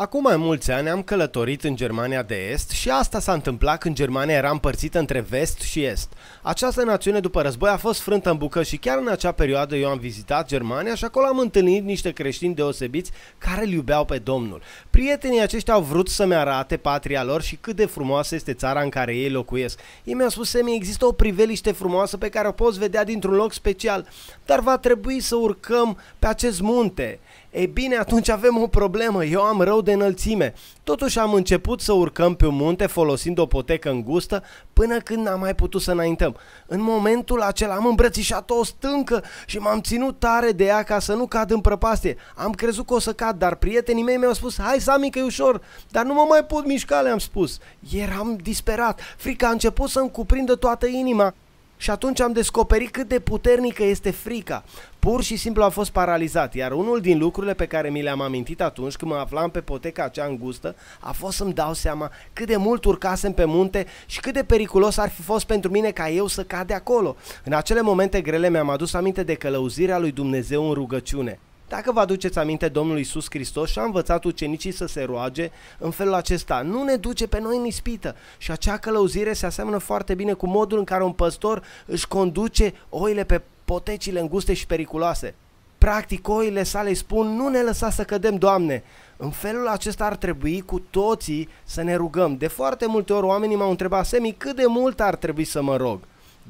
Acum mai mulți ani am călătorit în Germania de Est și asta s-a întâmplat când Germania era împărțită între vest și est. Această națiune după război a fost frântă în bucă și chiar în acea perioadă eu am vizitat Germania și acolo am întâlnit niște creștini deosebiți care îl iubeau pe Domnul. Prietenii aceștia au vrut să-mi arate patria lor și cât de frumoasă este țara în care ei locuiesc. Ei mi-au spus să există o priveliște frumoasă pe care o poți vedea dintr-un loc special, dar va trebui să urcăm pe acest munte. Ei bine, atunci avem o problemă, eu am rău de înălțime. Totuși am început să urcăm pe un munte folosind o potecă îngustă până când n-am mai putut să înaintăm. În momentul acela am îmbrățișat o stâncă și m-am ținut tare de ea ca să nu cad în prăpastie. Am crezut că o să cad, dar prietenii mei mi-au spus, hai Sami că e ușor, dar nu mă mai pot mișca, le-am spus. Eram disperat, frica a început să-mi cuprindă toată inima. Și atunci am descoperit cât de puternică este frica. Pur și simplu a fost paralizat, iar unul din lucrurile pe care mi le-am amintit atunci când mă aflam pe poteca acea îngustă a fost să-mi dau seama cât de mult urcasem pe munte și cât de periculos ar fi fost pentru mine ca eu să cad de acolo. În acele momente grele mi-am adus aminte de călăuzirea lui Dumnezeu în rugăciune. Dacă vă aduceți aminte, Domnul Iisus Hristos și-a învățat ucenicii să se roage în felul acesta. Nu ne duce pe noi în ispită și acea călăuzire se aseamănă foarte bine cu modul în care un păstor își conduce oile pe potecile înguste și periculoase. Practic, oile sale spun, nu ne lăsa să cădem, Doamne! În felul acesta ar trebui cu toții să ne rugăm. De foarte multe ori oamenii m-au întrebat, Semi, cât de mult ar trebui să mă rog?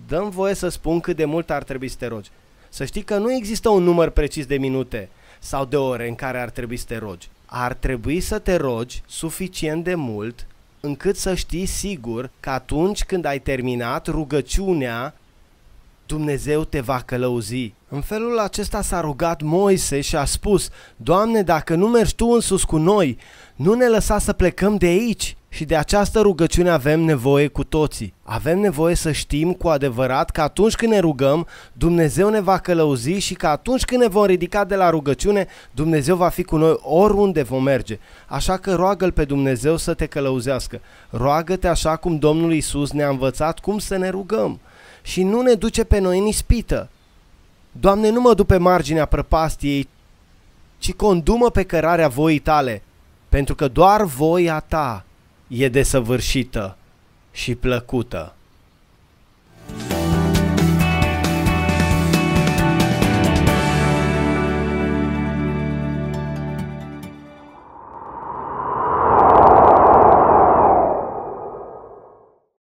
Dăm voie să spun cât de mult ar trebui să te rogi. Să știi că nu există un număr precis de minute sau de ore în care ar trebui să te rogi. Ar trebui să te rogi suficient de mult încât să știi sigur că atunci când ai terminat rugăciunea, Dumnezeu te va călăuzi. În felul acesta s-a rugat Moise și a spus, Doamne, dacă nu mergi Tu sus cu noi, nu ne lăsa să plecăm de aici. Și de această rugăciune avem nevoie cu toții. Avem nevoie să știm cu adevărat că atunci când ne rugăm, Dumnezeu ne va călăuzi și că atunci când ne vom ridica de la rugăciune, Dumnezeu va fi cu noi oriunde vom merge. Așa că roagă-L pe Dumnezeu să te călăuzească. Roagă-te așa cum Domnul Isus ne-a învățat cum să ne rugăm. Și nu ne duce pe noi în ispită. Doamne, nu mă duc pe marginea prăpastiei, ci condumă pe cărarea voii tale, pentru că doar voia ta e desăvârșită și plăcută.